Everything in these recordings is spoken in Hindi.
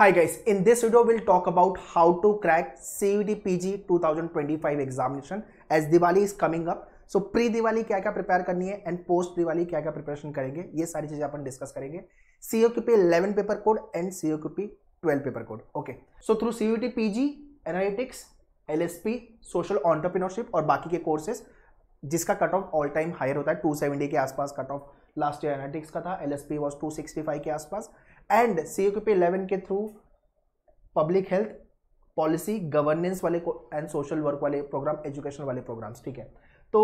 Hi guys, in this video we'll talk about how to crack CUD PG 2025 examination as Diwali is coming up. So pre Diwali क्या क्या prepare करनी है and post Diwali क्या क्या preparation करेंगे ये सारी चीजें अपन discuss करेंगे COQP 11 paper code and COQP 12 paper code. Okay. So through CUD PG, analytics, LSP, social entrepreneurship और बाकी के courses जिसका cut off all time higher होता है 270 के आसपास cut off last year analytics का था L S P was two sixty five के आसपास and C U P eleven के through public health policy governance वाले एंड सोशल वर्क वाले प्रोग्राम एजुकेशन वाले प्रोग्राम्स ठीक है तो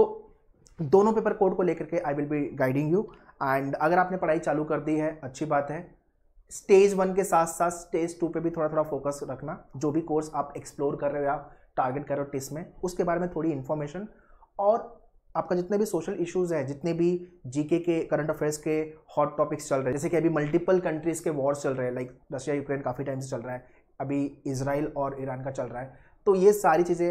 दोनों पेपर कोड को लेकर के I will be guiding you and अगर आपने पढ़ाई चालू कर दी है अच्छी बात है स्टेज वन के साथ साथ स्टेज टू पे भी थोड़ा थोड़ा फोकस रखना जो भी कोर्स आप एक्सप्लोर कर रहे हो या टारगेट कर रहे हो टेस्ट में उसके बारे में थोड़ी इन्फॉर्मेशन और आपका जितने भी सोशल इश्यूज हैं जितने भी जीके के करंट अफेयर्स के हॉट टॉपिक्स चल रहे हैं जैसे कि अभी मल्टीपल कंट्रीज़ के वॉर्स चल रहे हैं लाइक रशिया यूक्रेन काफ़ी टाइम से चल रहा है अभी इसराइल और ईरान का चल रहा है तो ये सारी चीज़ें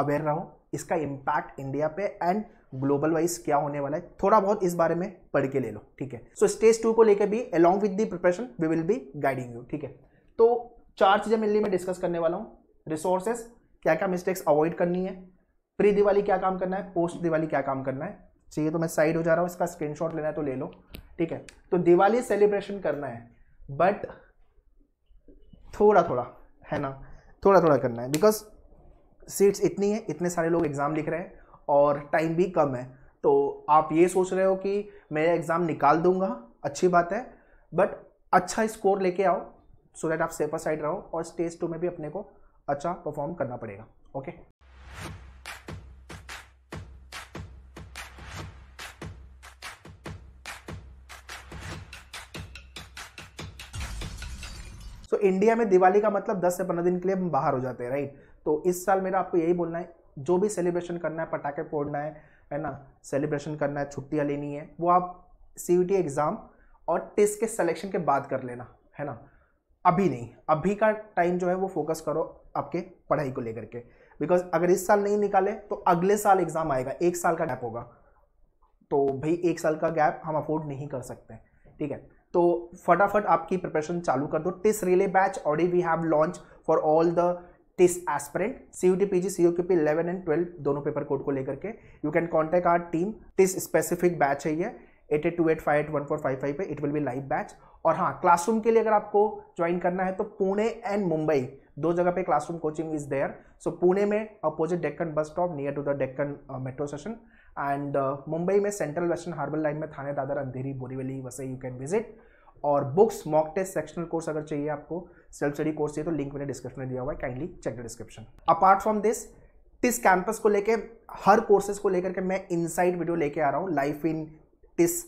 अवेयर रहो इसका इम्पैक्ट इंडिया पे एंड ग्लोबल वाइज क्या होने वाला है थोड़ा बहुत इस बारे में पढ़ के ले लो ठीक है सो स्टेज टू को लेकर भी along with the preparation we will be guiding you ठीक है तो चार चीज़ें मेनली मैं डिस्कस करने वाला हूँ रिसोर्सेस क्या क्या मिस्टेक्स अवॉइड करनी है प्री दिवाली क्या काम करना है पोस्ट दिवाली क्या काम करना है चाहिए तो मैं साइड हो जा रहा हूँ इसका स्क्रीनशॉट लेना है तो ले लो ठीक है तो दिवाली सेलिब्रेशन करना है बट थोड़ा थोड़ा है ना थोड़ा थोड़ा करना है बिकॉज सीट्स इतनी है इतने सारे लोग एग्ज़ाम लिख रहे हैं और टाइम भी कम है तो आप ये सोच रहे हो कि मैं एग्ज़ाम निकाल दूंगा अच्छी बात है बट अच्छा स्कोर लेके आओ सो so दैट आप सेफर साइड रहो और स्टेज टू में भी अपने को अच्छा परफॉर्म करना पड़ेगा ओके इंडिया में दिवाली का मतलब दस से पंद्रह दिन के लिए हम बाहर हो जाते हैं राइट तो इस साल मेरा आपको यही बोलना है जो भी सेलिब्रेशन करना है पटाखे फोड़ना है है ना सेलिब्रेशन करना है छुट्टियाँ लेनी है वो आप सी एग्ज़ाम और टेस्ट के सिलेक्शन के बाद कर लेना है ना अभी नहीं अभी का टाइम जो है वो फोकस करो आपके पढ़ाई को लेकर के बिकॉज अगर इस साल नहीं निकाले तो अगले साल एग्ज़ाम आएगा एक साल का गैप होगा तो भाई एक साल का गैप हम अफोर्ड नहीं कर सकते ठीक है तो फटाफट आपकी प्रिपरेशन चालू कर दो TISS relay batch already we have launch for all the TISS aspirant C U T P G C U K P eleven and twelve दोनों पेपर कोड को लेकर के you can contact our team TISS specific batch है ये eight eight two eight five eight one four five five पे it will be live batch और हाँ क्लासरूम के लिए अगर आपको ज्वाइन करना है तो पुणे एंड मुंबई दो जगह पे classroom coaching is there so Pune में opposite Deccan bus stop near to the Deccan metro uh, station and Mumbai uh, में सेंट्रल वेस्टर्न हार्बर लाइन में Thane Dadar Andheri Borivali Vasai you can visit और books mock test sectional course अगर चाहिए आपको सेल्फ स्टडी कोर्स चाहिए तो लिंक मैंने डिस्क्रिप्शन में दिया हुआ है kindly check the description apart from this TISS campus को लेके हर कोर्सेज को लेकर के मैं इनसाइड वीडियो लेके आ रहा हूँ लाइफ इन टिस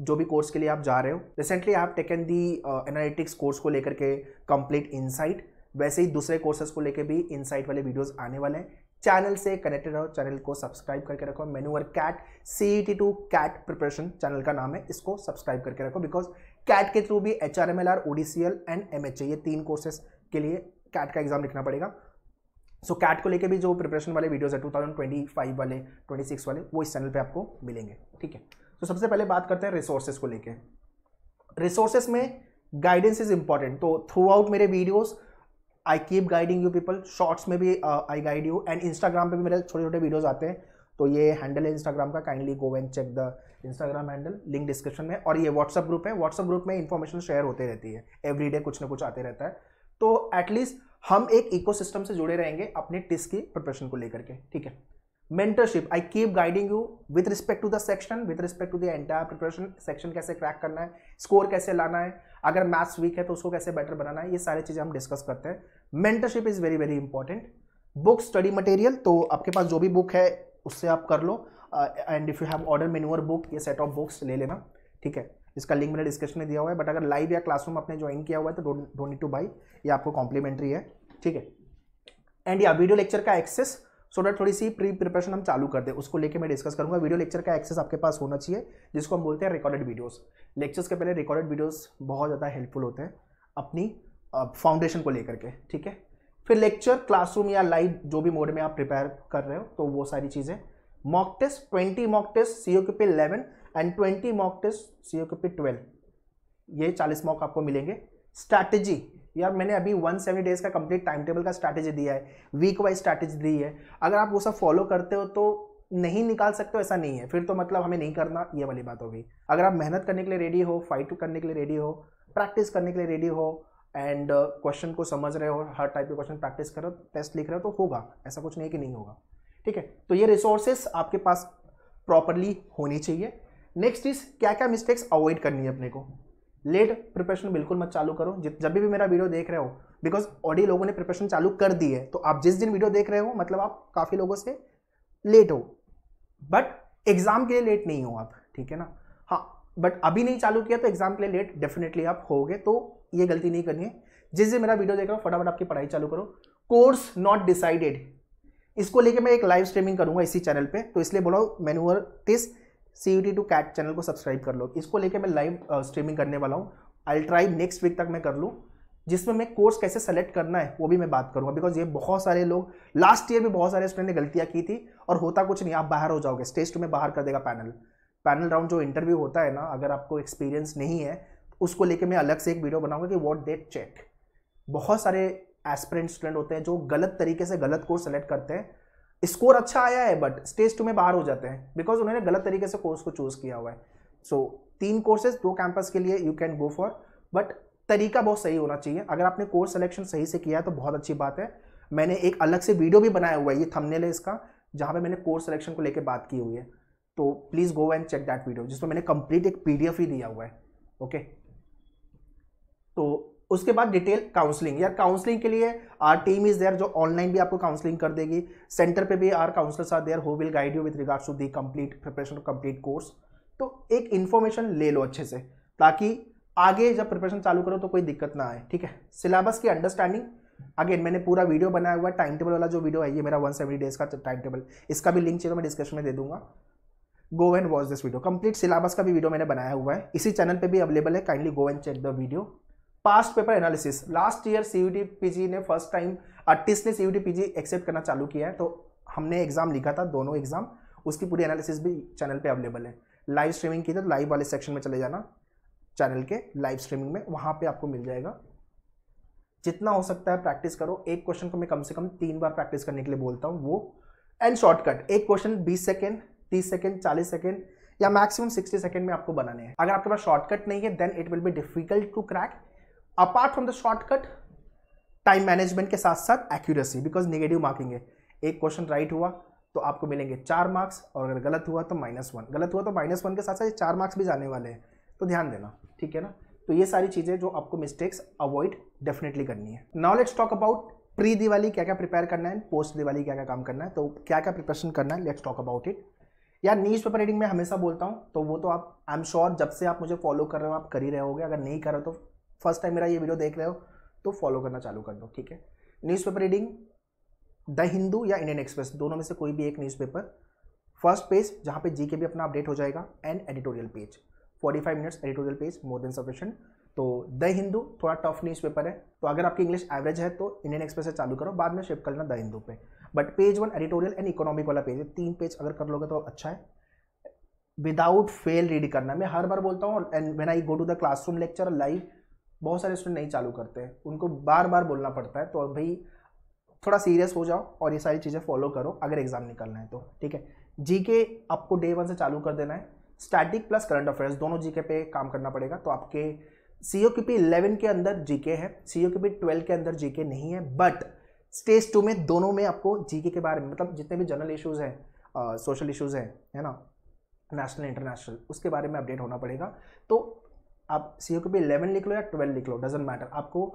जो भी कोर्स के लिए आप जा रहे हो रिसेंटली आप टेकन दी एनालिटिक्स कोर्स को लेकर के कंप्लीट इनसाइट वैसे ही दूसरे कोर्सेज को लेकर भी इनसाइट वाले वीडियोज़ आने वाले हैं चैनल से कनेक्टेड रहो चैनल को सब्सक्राइब करके रखो मेन्यूअर CAT C T to CAT preparation channel का नाम है इसको सब्सक्राइब करके रखो बिकॉज कैट के थ्रू भी H R M L R ODCL and M H A ये तीन कोर्सेज के लिए कैट का एग्जाम लिखना पड़ेगा सो so, कैट को लेके भी जो प्रिपरेशन वाले वीडियोज़ है टू थाउजेंड ट्वेंटी फाइव वाले ट्वेंटी सिक्स वाले वो इस चैनल पर आपको मिलेंगे ठीक है तो सबसे पहले बात करते हैं रिसोर्सेज को लेकर रिसोर्सेस में गाइडेंस इज इंपॉर्टेंट तो थ्रू आउट मेरे videos I keep guiding you people shorts में भी I guide you and Instagram पे भी मेरे छोटे छोटे वीडियोज़ आते हैं तो ये हैंडल है इंस्टाग्राम का kindly go and check the Instagram handle link description में और ये व्हाट्सअप ग्रुप है व्हाट्सअप ग्रुप में इन्फॉर्मेशन शेयर होते रहती है एवरी डे कुछ ना कुछ आते रहता है तो एटलीस्ट हम एक इकोसिस्टम से जुड़े रहेंगे अपने टिस्क की प्रिपरेशन को लेकर के ठीक है mentorship I keep guiding you with respect to the section with respect to the entire preparation section कैसे क्रैक करना है स्कोर कैसे लाना है अगर मैथ्स वीक है तो उसको कैसे बेटर बनाना है ये सारी चीज़ें हम डिस्कस करते हैं mentorship is very very important book study material तो आपके पास जो भी बुक है उससे आप कर लो and if you have order मेन्यूअर बुक ये सेट ऑफ बुक्स ले लेना ठीक है इसका लिंक मैंने डिस्क्रिप्शन में दिया हुआ है बट अगर लाइव या क्लासरूम आपने ज्वाइन किया हुआ है तो डोंट नीड टू बाई ये आपको कॉम्प्लीमेंट्री है ठीक है एंड या वीडियो लेक्चर का एक्सेस सो डैट थोड़ी सी प्री प्रिपरेशन हम चालू कर दें उसको लेके मैं डिस्कस करूंगा वीडियो लेक्चर का एक्सेस आपके पास होना चाहिए जिसको हम बोलते हैं रिकॉर्डेड वीडियोस लेक्चर्स के पहले रिकॉर्डेड वीडियोस बहुत ज़्यादा हेल्पफुल होते हैं अपनी फाउंडेशन को लेकर के ठीक है फिर लेक्चर क्लासरूम या लाइव जो भी मोड में आप प्रिपेयर कर रहे हो तो वो सारी चीज़ें mock test twenty mock test C O K P eleven and twenty mock test C O K P twelve ये चालीस मॉक आपको मिलेंगे स्ट्रैटेजी यार मैंने अभी वन सेवेंटी डेज का कंप्लीट टाइम टेबल का स्ट्रैटेजी दिया है वीक वाइज स्ट्रैटेजी दी है अगर आप वो सब फॉलो करते हो तो नहीं निकाल सकते हो ऐसा नहीं है फिर तो मतलब हमें नहीं करना ये वाली बात होगी अगर आप मेहनत करने के लिए रेडी हो फाइट करने के लिए रेडी हो प्रैक्टिस करने के लिए रेडी हो एंड क्वेश्चन uh, को समझ रहे हो हर टाइप के क्वेश्चन प्रैक्टिस करो टेस्ट लिख रहे हो तो होगा ऐसा कुछ नहीं कि नहीं होगा ठीक है तो ये रिसोर्सेस आपके पास प्रॉपरली होनी चाहिए नेक्स्ट इज क्या क्या मिस्टेक्स अवॉइड करनी है अपने को लेट प्रिपरेशन बिल्कुल मत चालू करो जब भी मेरा वीडियो देख रहे हो बिकॉज ऑडी लोगों ने प्रिपरेशन चालू कर दी है तो आप जिस दिन वीडियो देख रहे हो मतलब आप काफ़ी लोगों से लेट हो बट एग्ज़ाम के लिए लेट नहीं हो आप ठीक है ना बट अभी नहीं चालू किया तो एग्जाम के लिए लेट डेफिनेटली आप हो तो ये गलती नहीं करनी है जिस दिन मेरा वीडियो देख रहे हो फटाफट आपकी पढ़ाई चालू करो कोर्स नॉट डिसाइडेड इसको लेके मैं एक लाइव स्ट्रीमिंग करूंगा इसी चैनल पे तो इसलिए बोला मैनूअर तीस C U T to CAT channel को सब्सक्राइब कर लो इसको लेके मैं लाइव स्ट्रीमिंग करने वाला हूँ आई ट्राई नेक्स्ट वीक तक मैं कर लूँ जिसमें मैं कोर्स कैसे सेलेक्ट करना है वो भी मैं बात करूँगा बिकॉज ये बहुत सारे लोग लास्ट ईयर भी बहुत सारे स्टूडेंट ने गलतियाँ की थी और होता कुछ नहीं आप बाहर हो जाओगे स्टेज टू में बाहर कर देगा पैनल पैनल राउंड जो इंटरव्यू होता है ना अगर आपको एक्सपीरियंस नहीं है तो उसको लेके मैं अलग से एक वीडियो बनाऊंगा कि वॉट डेट चेक बहुत सारे एस्परेंट स्टूडेंट होते हैं जो गलत तरीके से गलत कोर्स सेलेक्ट करते हैं स्कोर अच्छा आया है बट स्टेज टू में बाहर हो जाते हैं बिकॉज उन्होंने गलत तरीके से कोर्स को चूज़ किया हुआ है सो so, तीन कोर्सेज दो कैंपस के लिए you can go for but तरीका बहुत सही होना चाहिए अगर आपने कोर्स सिलेक्शन सही से किया है तो बहुत अच्छी बात है मैंने एक अलग से वीडियो भी बनाया हुआ है ये थंबनेल है इसका जहाँ पे मैंने कोर्स सिलेक्शन को लेकर बात की हुई है तो please go and check that video जिसमें मैंने कंप्लीट एक पीडीएफ ही दिया हुआ है ओके तो उसके बाद डिटेल काउंसलिंग यार काउंसलिंग के लिए आर टीम इज देयर जो ऑनलाइन भी आपको काउंसलिंग कर देगी सेंटर पे भी our counsellor are there who will guide you with regards to the complete preparation complete course तो एक इन्फॉर्मेशन ले लो अच्छे से ताकि आगे जब प्रिपरेशन चालू करो तो कोई दिक्कत ना आए ठीक है सिलेबस की अंडरस्टैंडिंग अगेन मैंने पूरा वीडियो बनाया हुआ है टाइम टेबल वाला जो वीडियो है ये मेरा 170 डेज का टाइम टेबल इसका भी लिंक चाहिए तो मैं डिस्क्रिप्शन में दे दूंगा go and watch this video complete syllabus का भी वीडियो मैंने बनाया हुआ है इसी चैनल पे भी अवेलेबल है kindly go and check the video past paper analysis last year CUET PG ने फर्स्ट टाइम अट्टीस ने सीयूटी पीजी एक्सेप्ट करना चालू किया है तो हमने एग्जाम लिखा था दोनों एग्जाम उसकी पूरी एनालिसिस भी चैनल पर अवेलेबल है लाइव स्ट्रीमिंग की तो लाइव वाले सेक्शन में चले जाना चैनल के लाइव स्ट्रीमिंग में वहाँ पर आपको मिल जाएगा जितना हो सकता है प्रैक्टिस करो एक क्वेश्चन को मैं कम से कम तीन बार प्रैक्टिस करने के लिए बोलता हूँ वो एंड शॉर्टकट एक क्वेश्चन बीस सेकेंड तीस सेकेंड चालीस सेकेंड या मैक्सिमम सिक्सटी सेकेंड में आपको बनाने हैं अगर आपके पास शॉर्टकट नहीं है then it will be difficult to crack apart from the shortcut time management के साथ साथ एक्यूरेसी बिकॉज निगेटिव मार्किंग है एक क्वेश्चन राइट हुआ तो आपको मिलेंगे चार मार्क्स और अगर गलत हुआ तो माइनस वन गलत हुआ तो माइनस वन के साथ साथ चार मार्क्स भी जाने वाले हैं तो ध्यान देना ठीक है ना तो ये सारी चीज़ें जो आपको मिस्टेक्स अवॉइड डेफिनेटली करनी है now let's talk about pre Diwali क्या क्या प्रिपेयर करना है पोस्ट दिवाली क्या क्या काम करना है तो क्या क्या प्रिपरेशन करना है लेट्स टॉक अबाउट इट यार न्यूज़ पेपर रीडिंग में हमेशा बोलता हूँ तो वो तो आप आई एम श्योर जब से आप मुझे फॉलो कर रहे हो आप कर ही रहे होगे अगर नहीं कर रहे हो तो फर्स्ट टाइम मेरा ये वीडियो देख रहे हो तो फॉलो करना चालू कर दो ठीक है newspaper reading the Hindu या इंडियन एक्सप्रेस दोनों में से कोई भी एक न्यूज़ पेपर फर्स्ट पेज जहाँ पे के भी अपना अपडेट हो जाएगा and editorial page 45 minutes editorial page more than sufficient तो द हिंदू थोड़ा टफ न्यूज़पेपर है तो अगर आपकी इंग्लिश एवरेज है तो इंडियन एक्सप्रेस से चालू करो बाद में शिफ्ट करना द हिंदू पे but page one editorial and economic वाला पेज है तीन पेज अगर कर लोगे तो अच्छा है विदाउट फेल रीड करना मैं हर बार बोलता हूँ and when I go to the classroom lecture live बहुत सारे स्टूडेंट नहीं चालू करते हैं उनको बार बार बोलना पड़ता है तो भाई थोड़ा सीरियस हो जाओ और ये सारी चीज़ें फॉलो करो अगर एग्ज़ाम निकलना है तो ठीक है जीके आपको डे वन से चालू कर देना है स्टैटिक प्लस करंट अफेयर्स दोनों जीके पे काम करना पड़ेगा तो आपके सी ओ के पी इलेवन के अंदर जीके है सी ओ के पी ट्वेल्व के अंदर जीके नहीं है बट स्टेज टू में दोनों में आपको जीके के बारे में मतलब जितने भी जनरल इशूज़ हैं सोशल इशूज़ हैं है ना नेशनल इंटरनेशनल उसके बारे में अपडेट होना पड़ेगा तो आप सी के पी इलेवन लिख लो या ट्वेल्व लिख लो डजेंट मैटर आपको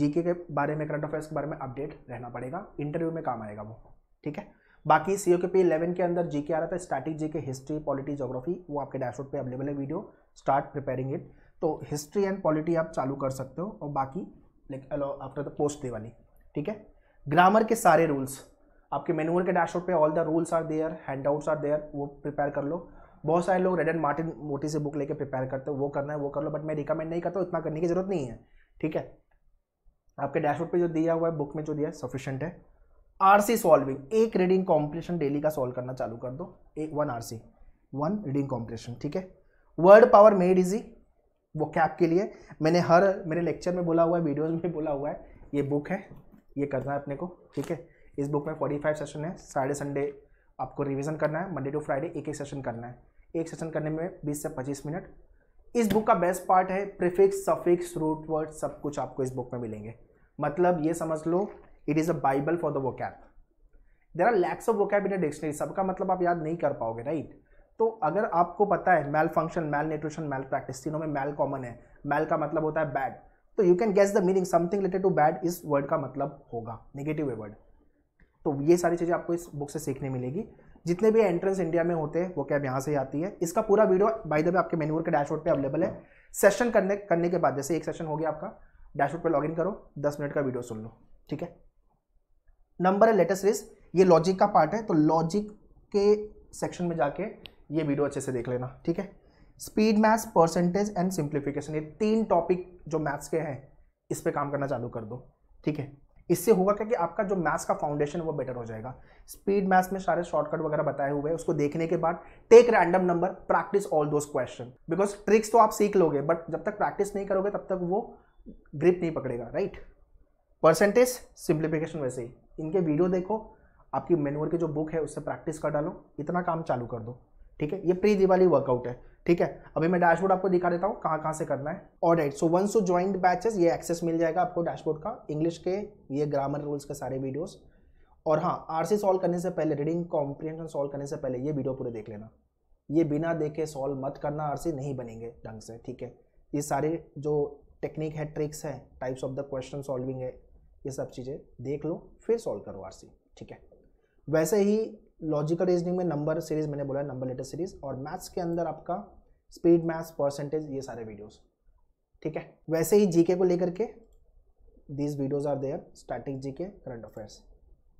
जीके के बारे में करंट अफेयर्स के बारे में अपडेट रहना पड़ेगा इंटरव्यू में काम आएगा वो ठीक है बाकी सी के पी इलेवन के अंदर जीके आ रहा था static GK history polity geography वो आपके डैशबोर्ड पे अवेलेबल है वीडियो स्टार्ट प्रिपेयरिंग इट तो हिस्ट्री एंड पॉलिटी आप चालू कर सकते हो और बाकी लाइक आफ्टर द पोस्ट दे वाली ठीक है ग्रामर के सारे रूल्स आपके मेनुअल के डैशबोर्ड पे all the rules are there handouts are there वो प्रिपेयर कर लो बहुत सारे लोग रेड एंड मार्टिन मोटी से बुक लेके प्रिपेयर करते हो वो करना है वो कर लो बट मैं रिकमेंड नहीं करता इतना करने की जरूरत नहीं है ठीक है आपके डैशबोर्ड पे जो दिया हुआ है बुक में जो दिया है सफिशेंट है आर सी सॉल्विंग एक रीडिंग कॉम्पिटिशन डेली का सॉल्व करना चालू कर दो एक one R C one reading competition ठीक है word power made easy vocab के लिए मैंने हर मेरे लेक्चर में बोला हुआ है वीडियोज़ में बोला हुआ है ये बुक है ये करना है अपने को ठीक है इस बुक में फोर्टी फाइव सेशन है साढ़े संडे आपको रिविज़न करना है मंडे टू फ्राइडे एक एक सेशन करना है एक सेशन करने में बीस से पच्चीस मिनट इस बुक का बेस्ट पार्ट है प्रिफिक्स सफिक्स रूट वर्ड सब कुछ आपको इस बुक में मिलेंगे मतलब ये समझ लो it is a bible for the vocab there are lakhs of vocab in a dictionary सबका मतलब आप याद नहीं कर पाओगे राइट तो अगर आपको पता है mal function mal nutrition mal practice तीनों में मैल कॉमन है मैल का मतलब होता है बैड तो you can guess the meaning something related to bad इस वर्ड का मतलब होगा नेगेटिव ए वर्ड तो ये सारी चीज़ें आपको इस बुक से सीखने मिलेगी जितने भी एंट्रेंस इंडिया में होते हैं वो कैब यहाँ से ही आती है इसका पूरा वीडियो बाई द वे आपके मेन्यूर के डैशबोर्ड पे अवेलेबल है सेशन करने करने के बाद जैसे एक सेशन हो गया आपका डैशबोर्ड पे लॉगिन करो दस मिनट का वीडियो सुन लो ठीक है नंबर है लेटेस्ट रिस ये लॉजिक का पार्ट है तो लॉजिक के सेक्शन में जाके ये वीडियो अच्छे से देख लेना ठीक है speed maths percentage and simplification ये तीन टॉपिक जो मैथ्स के हैं इस पर काम करना चालू कर दो ठीक है इससे होगा क्या कि आपका जो मैथ्स का फाउंडेशन वो बेटर हो जाएगा स्पीड मैथ्स में सारे शॉर्टकट वगैरह बताए हुए हैं उसको देखने के बाद take random number practice all those question because tricks तो आप सीख लोगे बट जब तक प्रैक्टिस नहीं करोगे तब तक वो ग्रिप नहीं पकड़ेगा राइट परसेंटेज सिंप्लीफिकेशन वैसे ही इनके वीडियो देखो आपकी मेनुअल की जो बुक है उससे प्रैक्टिस कर डालो इतना काम चालू कर दो ठीक है ये प्री दिवाली वर्कआउट है ठीक है अभी मैं डैशबोर्ड आपको दिखा देता हूँ कहाँ कहाँ से करना है और right so once you joint batches ये एक्सेस मिल जाएगा आपको डैशबोर्ड का इंग्लिश के ये ग्रामर रूल्स के सारे वीडियोस और हाँ आर सी सॉल्व करने से पहले रीडिंग कॉम्प्रीहेंशन सॉल्व करने से पहले ये वीडियो पूरे देख लेना ये बिना देखे सॉल्व मत करना आर सी नहीं बनेंगे ढंग से ठीक है ये सारे जो टेक्निक है ट्रिक्स है types of the question solving है ये सब चीज़ें देख लो फिर सॉल्व करो आर सी ठीक है वैसे ही लॉजिकल रीजनिंग में नंबर सीरीज मैंने बोला नंबर लेटर सीरीज और मैथ्स के अंदर आपका स्पीड मैथ्स परसेंटेज ये सारे वीडियोस ठीक है वैसे ही जीके को लेकर के these videos are there static GK current affairs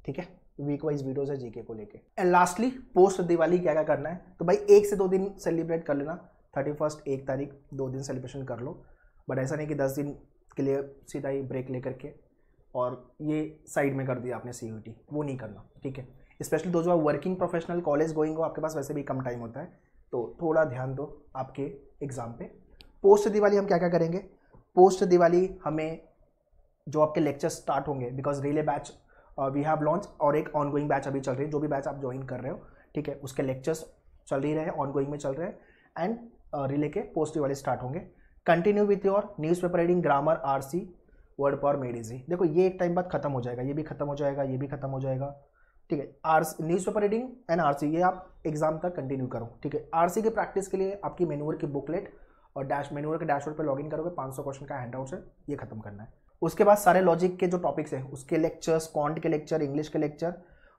ठीक है वीक वाइज वीडियोज है जीके को लेके एंड लास्टली पोस्ट दिवाली क्या क्या करना है तो भाई एक से दो दिन सेलिब्रेट कर लेना थर्टी फर्स्ट एक तारीख दो दिन सेलिब्रेशन कर लो बट ऐसा नहीं कि दस दिन के लिए सीधा ही ब्रेक लेकर के और ये साइड में कर दिया आपने सी वो नहीं करना ठीक है स्पेशली दो जो वर्किंग प्रोफेशनल कॉलेज गोइंग हो आपके पास वैसे भी कम टाइम होता है तो थोड़ा ध्यान दो आपके एग्ज़ाम पे पोस्ट दिवाली हम क्या क्या करेंगे पोस्ट दिवाली हमें जो आपके लेक्चर स्टार्ट होंगे because relay batch we have launch और एक ऑन गोइंग बैच अभी चल रही है जो भी बैच आप ज्वाइन कर रहे हो ठीक है उसके लेक्चर्स चल रही रहे ऑन गोइंग में चल रहे हैं एंड रिले uh, के पोस्ट दिवाली स्टार्ट होंगे continue with your newspaper reading grammar R C word power made easy देखो ये एक टाइम बाद खत्म हो जाएगा ये भी खत्म हो जाएगा ये भी खत्म हो जाएगा ठीक है आर newspaper reading and RC ये आप एग्जाम तक कंटिन्यू करो ठीक है आरसी के प्रैक्टिस के लिए आपकी मेनूअर की बुकलेट और डैश मेनूअर के डैशबोर्ड लॉग लॉगिन करोगे 500 क्वेश्चन का हैंड आउट है ये खत्म करना है उसके बाद सारे लॉजिक के जो टॉपिक्स हैं उसके लेक्चर्स कॉन्ट के लेक्चर इंग्लिश के लेक्चर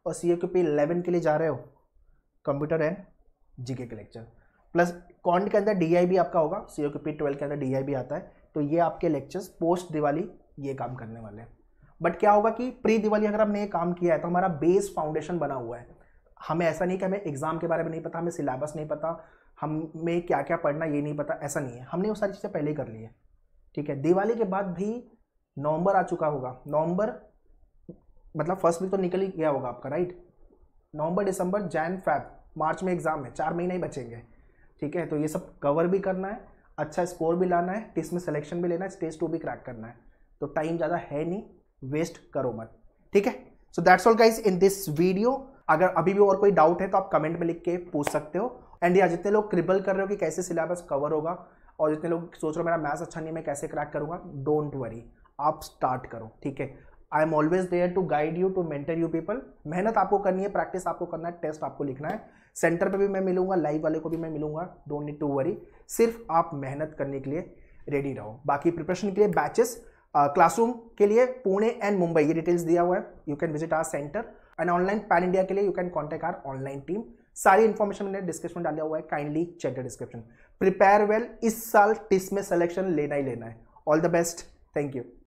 और सी क्यू पी इलेवन के लिए जा रहे हो कंप्यूटर एंड जी के लेक्चर प्लस कॉन्ट के अंदर डी आई भी आपका होगा सी क्यू पी ट्वेल्व के अंदर डी आई भी आता है तो ये आपके लेक्चर्स पोस्ट दिवाली ये काम करने वाले हैं बट क्या होगा कि प्री दिवाली अगर हमने ये काम किया है तो हमारा बेस फाउंडेशन बना हुआ है हमें ऐसा नहीं कि हमें एग्ज़ाम के बारे में नहीं पता हमें सिलेबस नहीं पता हमें क्या क्या पढ़ना ये नहीं पता ऐसा नहीं है हमने वो सारी चीज़ें पहले ही कर ली है ठीक है दिवाली के बाद भी नवंबर आ चुका होगा नवंबर मतलब फर्स्ट वीक तो निकल ही गया होगा आपका right November December Jan Feb March में एग्ज़ाम है चार महीने ही बचेंगे ठीक है तो ये सब कवर भी करना है अच्छा स्कोर भी लाना है टेस्ट में सिलेक्शन भी लेना है स्टेज टू भी क्रैक करना है तो टाइम ज़्यादा है नहीं वेस्ट करो मत ठीक है so that's all guys in this video अगर अभी भी और कोई डाउट है तो आप कमेंट में लिख के पूछ सकते हो एंड या जितने लोग क्रिबल कर रहे हो कि कैसे सिलेबस कवर होगा और जितने लोग सोच रहे हो मेरा मैथ्स अच्छा नहीं मैं कैसे क्रैक करूंगा डोंट वरी आप स्टार्ट करो ठीक है I am always there to guide you to mentor you people मेहनत आपको करनी है प्रैक्टिस आपको करना है टेस्ट आपको लिखना है सेंटर पर भी मैं मिलूंगा लाइव वाले को भी मैं मिलूंगा डोंट नीड टू वरी सिर्फ आप मेहनत करने के लिए रेडी रहो बाकी प्रिपरेशन के लिए बैचेस क्लासरूम के लिए पुणे एंड मुंबई ये डिटेल्स दिया हुआ है you can visit our centre and online pan India के लिए you can contact our online team सारी इन्फॉर्मेशन मैंने डिस्क्रिप्शन में डाला हुआ है kindly check the description prepare well इस साल टिस में सेलेक्शन लेना ही लेना है all the best thank you